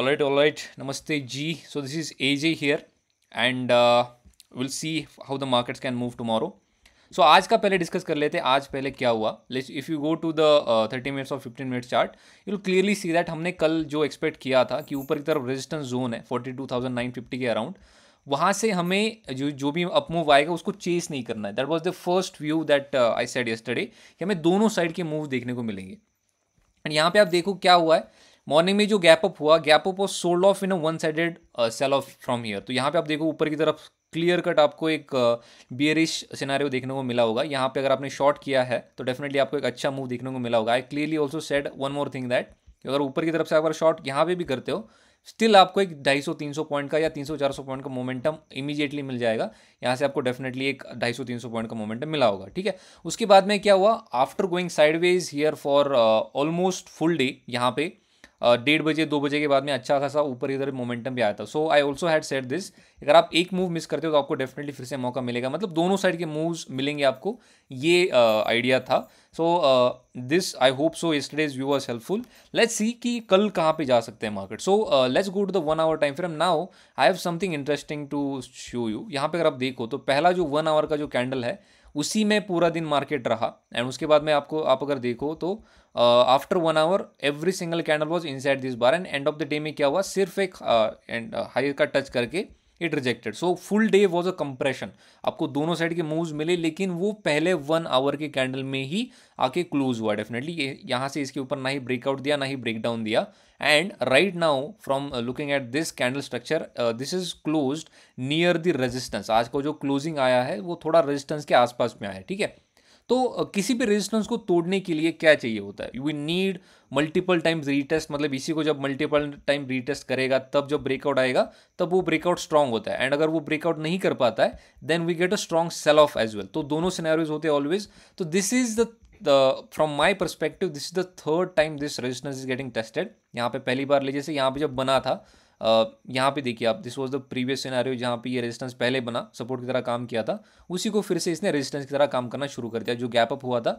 all right all right namaste g so this is aj here and uh, we'll see how the markets can move tomorrow so so, आज का पहले discuss कर लेते हैं आज पहले क्या हुआ let if you go to the thirty minutes और fifteen minutes chart you will clearly see that हमने कल जो एक्सपेक्ट किया था कि ऊपर की तरफ रेजिस्टेंस जोन है forty two thousand nine fifty के अराउंड वहाँ से हमें जो जो भी अपमूव आएगा उसको चेस नहीं करना है that was the first view that I said yesterday कि हमें दोनों साइड के मूव देखने को मिलेंगे एंड यहाँ पे आप देखो क्या हुआ है मॉर्निंग में जो गैप अप हुआ गैप अप और sold off in a one sided sell off from here तो यहाँ पे आप देखो ऊपर की तरफ क्लियर कट आपको एक बियरिश uh, सिनारियो देखने को मिला होगा यहाँ पे अगर आपने शॉर्ट किया है तो डेफिनेटली आपको एक अच्छा मूव देखने को मिला होगा I clearly also said one more thing that अगर ऊपर की तरफ से अगर शॉर्ट यहाँ पे भी करते हो स्टिल आपको एक 250 300 पॉइंट का या 300 400 पॉइंट का मोमेंटम इमीजिएटली मिल जाएगा यहाँ से आपको डेफिनेटली एक 250 300 पॉइंट का मोमेंटम मिला होगा ठीक है उसके बाद में क्या हुआ after going sideways here for almost full day यहाँ पे डेढ़ बजे दो बजे के बाद में अच्छा खासा ऊपर इधर मोमेंटम भी आया था so I also had set this अगर आप एक मूव मिस करते हो तो आपको डेफिनेटली फिर से मौका मिलेगा मतलब दोनों साइड के मूव्स मिलेंगे आपको ये आइडिया uh, था so this I hope so इस day's view was helpful let's see कि कल कहाँ पे जा सकते हैं market so let's go to the one hour time frame now I have something interesting to show you यहाँ पे अगर आप देखो तो पहला जो वन आवर का जो कैंडल है उसी में पूरा दिन मार्केट रहा एंड उसके बाद में आपको आप अगर देखो तो after one hour every single candle was inside this bar and end of the day में क्या हुआ सिर्फ एक हाई का टच करके it rejected so full day was a compression आपको दोनों साइड के मूव्स मिले लेकिन वो पहले वन आवर के कैंडल में ही आके क्लोज हुआ डेफिनेटली यहाँ से इसके ऊपर ना ही ब्रेकआउट दिया ना ही ब्रेकडाउन दिया and right now from uh, looking at this candle structure uh, this is closed near the resistance आज का जो closing आया है वो थोड़ा resistance के आसपास में आया है ठीक है तो uh, किसी भी रेजिस्टेंस को तोड़ने के लिए क्या चाहिए होता है you we need multiple times retest मतलब इसी को जब मल्टीपल टाइम रीटेस्ट करेगा तब जब ब्रेकआउट आएगा तब वो ब्रेकआउट स्ट्रांग होता है एंड अगर वो ब्रेकआउट नहीं कर पाता है then we get a strong sell off as well तो दोनों सिनेरियोज होते हैं ऑलवेज तो this is the the from my perspective this is the third time this resistance is getting tested यहाँ पे पहली बार लीजिए यहाँ पे जब बना था Uh, यहाँ पे देखिए आप this was the previous scenario जहाँ पे ये रेजिस्टेंस पहले बना सपोर्ट की तरह काम किया था उसी को फिर से इसने रेजिस्टेंस की तरह काम करना शुरू कर दिया जो गैप अप हुआ था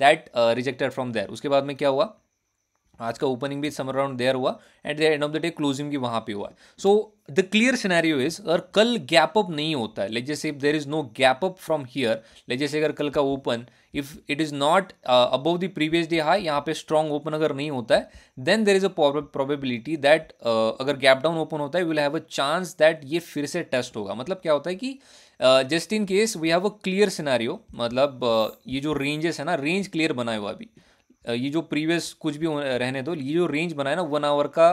दैट रिजेक्टेड फ्रॉम देयर उसके बाद में क्या हुआ आज का ओपनिंग भी समर अराउंड देयर हुआ at the end of the day closing भी वहाँ पे हुआ है so the clear scenario is अगर कल गैप अप नहीं होता है लेट जैसे if there is no gap up from here let जैसे अगर कल का open if it is not above the previous day high यहाँ पे स्ट्रॉन्ग ओपन अगर नहीं होता है then there is a probability that अगर गैप डाउन ओपन होता है will have a chance that ये फिर से टेस्ट होगा मतलब क्या होता है कि just in case we have a clear scenario मतलब uh, ये जो रेंजेस है ना रेंज क्लियर बनाए हुआ अभी ये जो प्रीवियस कुछ भी रहने दो ये जो रेंज बनाए ना वन आवर का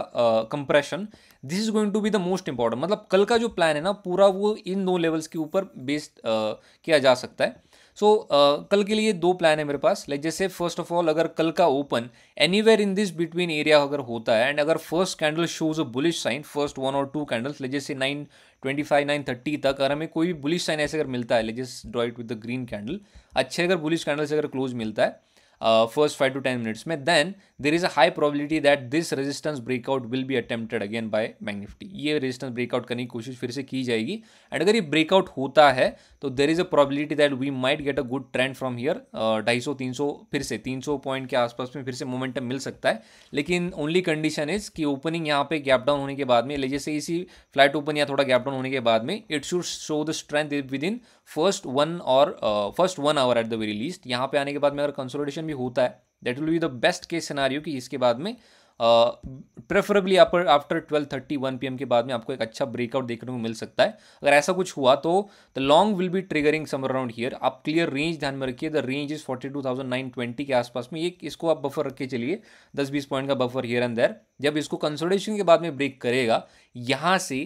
compression this is going to be the most important मतलब कल का जो प्लान है ना पूरा वो इन दो लेवल्स के ऊपर बेस्ड किया जा सकता है सो so, uh, कल के लिए दो प्लान है मेरे पास लाइक जैसे फर्स्ट ऑफ ऑल अगर कल का open any in this between area अगर होता है एंड अगर first candle shows a bullish sign first one और टू कैंडल्स लाइक जैसे nine twenty five nine thirty तक अगर हमें कोई भी बुलिश साइन ऐसे अगर मिलता है like just draw with the green candle अच्छे अगर बुलिश कैंडल से अगर क्लोज मिलता है first five to ten minutes में then there is a high probability that this resistance breakout will be attempted again by bank Nifty ये resistance breakout करने की कोशिश फिर से की जाएगी एंड अगर ये ब्रेकआउट होता है तो there is a probability that we might get a good trend from here ढाई सौ तीन सौ फिर से तीन सौ पॉइंट के आसपास में फिर से मोमेंटम मिल सकता है लेकिन ओनली कंडीशन इज कि ओपनिंग यहाँ पे गैप डाउन होने के बाद में जैसे इसी फ्लैट ओपन या थोड़ा गैप डाउन होने के बाद में it should show the strength within first one और first one hour at the very least यहाँ पे आने के बाद में अगर कंसोलिडेशन भी भी होता है that will be the best case scenario कि इसके बाद में प्रेफरेबली आप after twelve thirty one P के बाद में आपको एक अच्छा ब्रेकआउट देखने को मिल सकता है अगर ऐसा कुछ हुआ तो the long will be triggering somewhere around here आप क्लियर रेंज ध्यान में रखिए the range is forty two thousand nine twenty के आसपास में एक इसको आप बफर रख के चलिए दस बीस पॉइंट का बफर हियर एंड देर जब इसको कंसोलिडेशन के बाद में ब्रेक करेगा यहाँ से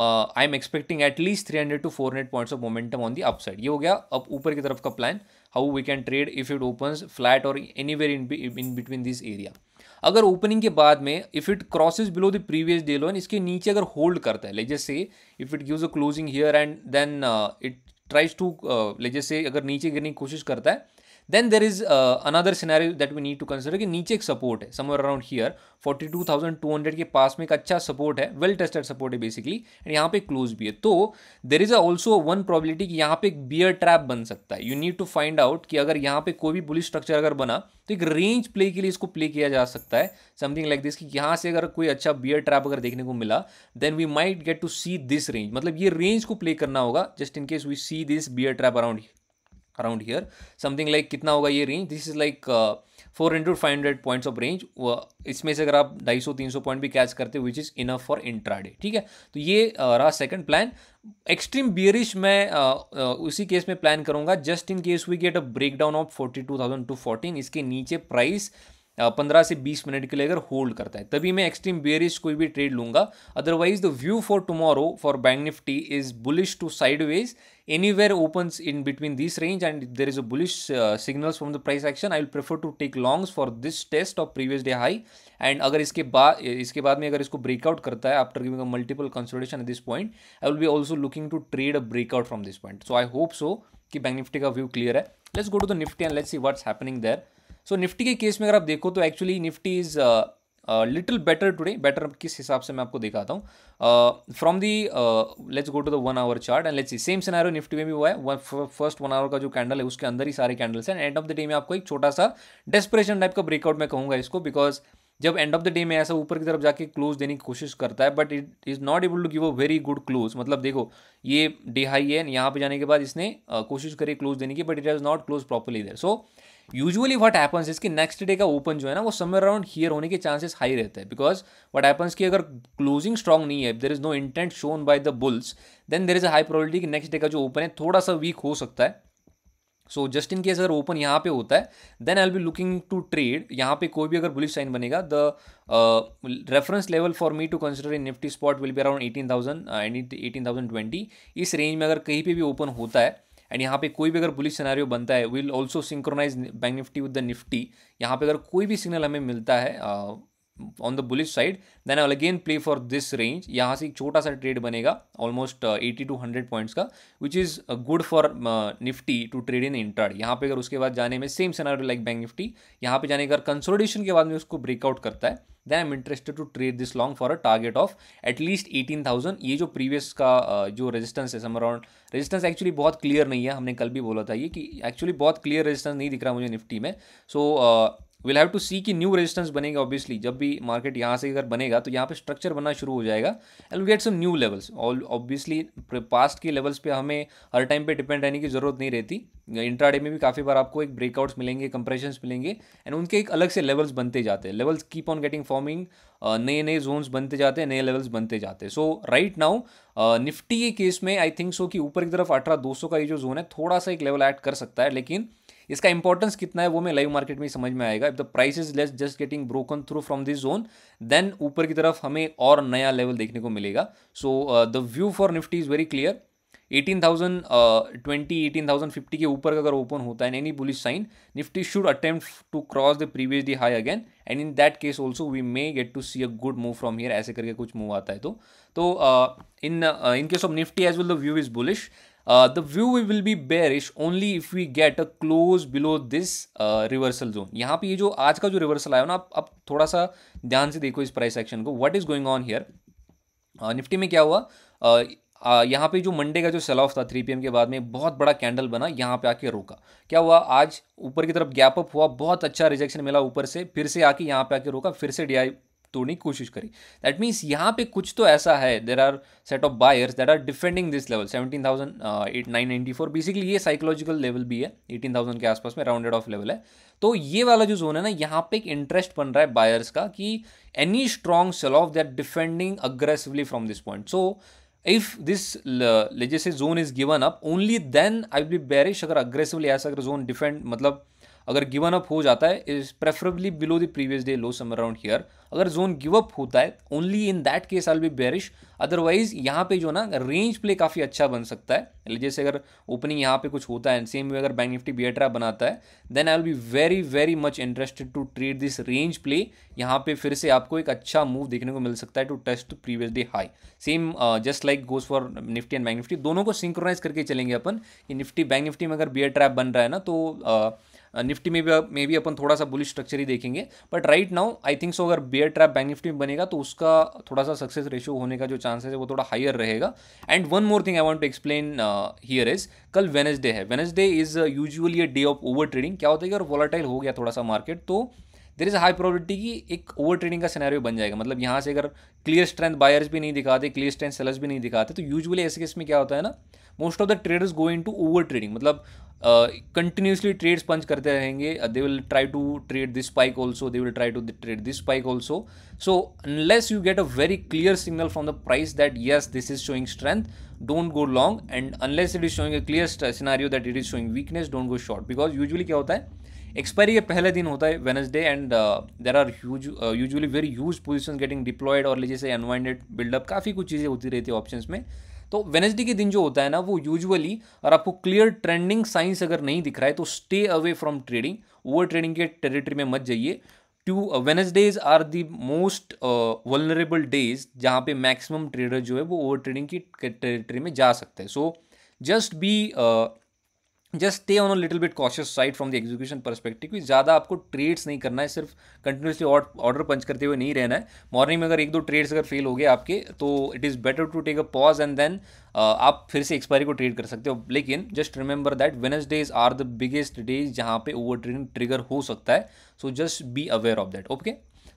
I am expecting at least three hundred to four hundred points of momentum on the upside ये हो गया अब ऊपर की तरफ का plan how we can trade if it open flat और anywhere in in between this area अगर ओपनिंग के बाद में if it crosses below the previous day low इसके नीचे अगर होल्ड करता है लेजे से if it gives a closing here and then it tries to लेजे से अगर नीचे गिरने की कोशिश करता है then there is another scenario that we need to consider कि नीचे एक सपोर्ट है समर अराउंड हीयर 42,200 के पास में एक अच्छा सपोर्ट है वेल टेस्टेड सपोर्ट है बेसिकली एंड यहाँ पे क्लोज भी है तो there is also one probability कि यहाँ पे एक बियर ट्रैप बन सकता है you need to find out कि अगर यहाँ पे कोई भी पुलिस स्ट्रक्चर अगर बना तो एक रेंज प्ले के लिए इसको प्ले किया जा सकता है समथिंग लाइक दिस कि यहाँ से अगर कोई अच्छा बियर ट्रैप अगर देखने को मिला then we might get to see this range मतलब ये रेंज को प्ले करना होगा just in case we see this bear trap around around here something like कितना होगा ये range this is like four hundred five hundred points of range इसमें से अगर आप ढाई सौ तीन सौ पॉइंट भी कैच करते which is enough for intraday ठीक है तो ये uh, रहा सेकंड प्लान एक्सट्रीम बियरिश मैं uh, uh, उसी केस में प्लान करूंगा just in case we get a break down of forty two thousand two fourteen इसके नीचे प्राइस पंद्रह से बीस मिनट के लिए अगर होल्ड करता है तभी मैं एक्सट्रीम बेरिज कोई भी ट्रेड लूंगा otherwise the view for tomorrow for bank Nifty is bullish to sideways anywhere open in between this range and there is a bullish signal from the price action I will prefer to take longs for this test of previous day high and अगर इसके बाद इसके बाद में अगर इसको breakout करता है after giving a multiple consultation at this point I will भी also looking to trade a breakout from this point so I hope so कि बैंक निफ्टी का व्यू क्लियर है let's go to the Nifty and let's see what's happening there so so, Nifty के case में अगर आप देखो तो actually Nifty is little better today better किस हिसाब से मैं आपको दिखाता हूँ from the let's go to the one hour chart and let's same scenario Nifty में भी हुआ है फर्स्ट वन आवर का जो कैंडल है उसके अंदर ही सारे कैंडल्स हैं एंड ऑफ द डे में आपको एक छोटा सा डेस्परेशन टाइप का ब्रेकआउट मैं कहूँगा इसको बिकॉज जब एंड ऑफ द डे में ऐसा ऊपर की तरफ जाके क्लोज देने की कोशिश करता है but it is not able to give a very good close मतलब देखो ये डे हाई है यहाँ पे जाने के बाद इसने uh, कोशिश करी क्लोज देने की but it has not close properly there so so, usually what happens is next day का ओपन जो है ना वो समर अराउंड हियर होने के चांसेस हाई रहते हैं बिकॉज व्हाट हैपन्स कि अगर क्लोजिंग स्ट्रॉग नहीं है there is no intent shown by the bulls then there is a high probability कि नेक्स्ट डे का जो ओपन है थोड़ा सा वीक हो सकता है सो जस्ट इन केस अगर ओपन यहाँ पे होता है then I be looking to trade यहाँ पे कोई भी अगर बुलिश साइन बनेगा the reference level for me to consider in Nifty spot will be around eighteen thousand eighteen thousand twenty इस रेंज में अगर कहीं पे भी ओपन होता है एंड यहाँ पे कोई भी अगर बुलिस सिनारियो बनता है will also synchronise bank Nifty with the Nifty यहाँ पे अगर कोई भी सिग्नल हमें मिलता है uh, on the bullish side then I again play for this range यहाँ से एक छोटा सा ट्रेड बनेगा almost eighty two hundred points का which is good for Nifty to trade in inter यहाँ पे अगर उसके बाद जाने में same scenario like bank Nifty यहाँ पे जाने अगर कंसोलिडेशन के बाद में उसको ब्रेकआउट करता है then I am interested to trade this long for a target of at least eighteen thousand ये जो प्रीवियस का uh, जो रेजिस्टेंस है सम अराउंड रेजिस्टेंस एक्चुअली बहुत क्लियर नहीं है हमने कल भी बोला था ये कि एक्चुअली बहुत क्लियर रेजिस्टेंस नहीं दिख रहा मुझे निफ्टी में so so, uh, will have to see कि न्यू रेजिस्टेंस बनेगा ऑब्वियसली जब भी मार्केट यहाँ से अगर बनेगा तो यहाँ पे स्ट्रक्चर बनना शुरू हो जाएगा and get some new levels all obviously past के लेवल्स पे हमें हर टाइम पे डिपेंड रहने की ज़रूरत नहीं रहती इंट्राडे में भी काफ़ी बार आपको एक ब्रेकआउट्स मिलेंगे कंप्रेशन मिलेंगे एंड उनके एक अलग से लेवल्स बनते जाते हैं levels keep on getting forming नए नए जोन्स बनते जाते हैं नए लेवल्स बनते जाते हैं सो राइट नाउ निफ्टी के केस में आई थिंक सो कि ऊपर की तरफ अठारह दो का ये जो जोन है थोड़ा सा एक लेवल ऐड कर सकता है लेकिन इसका इंपॉर्टेंस कितना है वो मैं लाइव मार्केट में समझ में आएगा if the price is less just getting broken through from this zone then ऊपर की तरफ हमें और नया लेवल देखने को मिलेगा so the view for Nifty is very clear eighteen thousand twenty eighteen thousand fifty के ऊपर का अगर ओपन होता है any bullish sign Nifty should attempt to cross the previous day high again and in that case also we may get to see a good move from here ऐसे करके कुछ move आता है तो तो in in case of Nifty as well the view is bullish the view will be bearish only if we get a close below this reversal zone यहाँ पे ये जो आज का जो रिवर्सल आया ना आप अब थोड़ा सा ध्यान से देखो इस प्राइस एक्शन को what is going on here Nifty में क्या हुआ uh, Uh, यहाँ पे जो मंडे का जो सेल ऑफ था थ्री पी के बाद में बहुत बड़ा कैंडल बना यहाँ पे आके रोका क्या हुआ आज ऊपर की तरफ गैप अप हुआ बहुत अच्छा रिजेक्शन मिला ऊपर से फिर से आके यहाँ पे आके रोका फिर से डी तोड़ने की कोशिश करी दैट मीन्स यहाँ पे कुछ तो ऐसा है there are set of buyers that are defending this level seventeen thousand eight nine ninety four basically ये साइकोलॉजिकल लेवल भी है एटीन थाउजेंड के आसपास में राउंडेड ऑफ लेवल है तो ये वाला जो जोन है ना यहाँ पे एक इंटरेस्ट बन रहा है बायर्स का कि any strong sell off they are defending aggressively from this point so if this जैसे zone is given up only then I will be bearish अगर अग्रेसिवली ऐसा अगर जोन डिफेंड मतलब अगर गिवन अप हो जाता है is preferably below the previous day low somewhere around here अगर जोन गिव अप होता है only in that case I'll be bearish otherwise यहाँ पे जो ना रेंज प्ले काफ़ी अच्छा बन सकता है जैसे अगर ओपनिंग यहाँ पे कुछ होता है सेम वे अगर बैंक निफ्टी बियट्रा बनाता है then I will be very very much interested to trade this range play यहाँ पे फिर से आपको एक अच्छा मूव देखने को मिल सकता है to test previous day high same just like goes for Nifty and bank Nifty दोनों को सिंक्रोनाइज करके चलेंगे अपन कि निफ्टी बैंक निफ्टी में अगर बियर ट्रैप बन रहा है ना तो uh, निफ्टी uh, में भी मे भी अपन थोड़ा सा बुलिश स्ट्रक्चर ही देखेंगे but right now I think so अगर बेयर ट्रैप बैंक निफ्टी में बनेगा तो उसका थोड़ा सा सक्सेस रेशियो होने का जो चांसेस है वो थोड़ा हायर रहेगा and one more thing I want to explain here is कल वेनजडे है Wednesday is usually a day of over trading क्या होता है कि अगर वॉलाटाइल हो गया थोड़ा सा मार्केट तो देर इज़ हाई प्रोबेबिलिटी की एक ओवर ट्रेडिंग का सिनेरियो बन जाएगा मतलब यहाँ से अगर क्लियर स्ट्रेंथ बायर्स भी नहीं दिखाते क्लियर स्ट्रेंथ सेलर्स भी नहीं दिखाते तो यूजुअली ऐसे केस में क्या होता है ना most of the traders go in to over trading मतलब कंटिन्यूसली ट्रेड्स पंच करते रहेंगे they will try to trade this spike also they will try to trade this spike also so unless you get a very clear signal from the price that yes this is showing strength don't go long and unless it is showing a clear scenario that it is showing weakness don't go short because usually क्या होता है expiry का पहला दिन होता है Wednesday and there are huge very huge position getting deployed और जैसे अनवाइंडेड बिल्डअप काफ़ी कुछ चीज़ें होती रहती है ऑप्शन में तो वेनसडे के दिन जो होता है ना वो यूजुअली और आपको क्लियर ट्रेंडिंग साइंस अगर नहीं दिख रहा है तो stay away from trading over trading के टेरिटरी में मत जाइए to Wednesdays are the most vulnerable days जहाँ पे मैक्सिमम ट्रेडर जो है वो ओवर ट्रेडिंग की टेरिटरी में जा सकते हैं so just be just stay on little bit cautious side from the execution perspective कि ज़्यादा आपको ट्रेड्स नहीं करना है सिर्फ कंटिन्यूसली ऑर्डर पंच करते हुए नहीं रहना है मॉर्निंग में अगर एक दो ट्रेड्स अगर फेल हो गए आपके तो it is better to take a pause and then आप फिर से एक्सपायरी को ट्रेड कर सकते हो लेकिन just remember that Wednesdays are the biggest days जहाँ पे ओवर ट्रेडिंग ट्रिगर हो सकता है so just be aware of that okay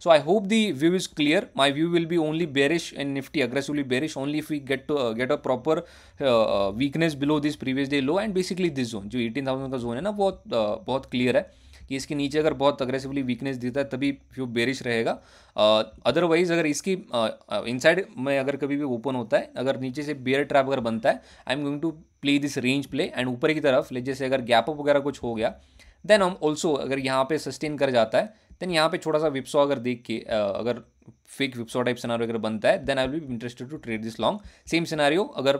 So I hope the view is clear. My view will be only bearish in Nifty aggressively bearish only if we get to uh, get a proper uh, uh, weakness below this previous day low and basically this zone jo 18,000 का zone है ना बहुत uh, बहुत clear है कि इसके नीचे अगर बहुत अग्रेसिवली वीकनेस देता है तभी व्यू बेरिश रहेगा अदरवाइज uh, अगर इसकी इनसाइड uh, uh में अगर कभी भी ओपन होता है अगर नीचे से बेयर ट्रैप अगर बनता है I am going to play this range play and ऊपर की तरफ जैसे अगर गैप अप वगैरह कुछ हो गया देन हम ऑल्सो अगर यहाँ पे सस्टेन कर जाता है देन यहाँ पे छोटा सा विप्सो अगर देख के अगर फेक विप्सो टाइप सिनारियो अगर बनता है then I will be interested to trade this long same scenario अगर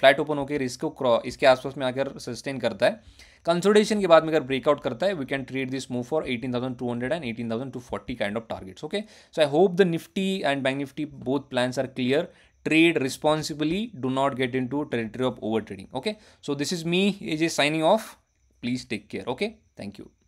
फ्लैट ओपन होकर इसको इसके आसपास में आकर सस्टेन करता है कंसोडेशन के बाद में अगर ब्रेकआउट करता है we can trade this move for eighteen thousand two hundred and eighteen thousand two forty kind of targets okay so I hope the Nifty and bank Nifty both plans are clear trade responsibly do not get in to territory of over trading okay so this is me is a signing off please take care okay thank you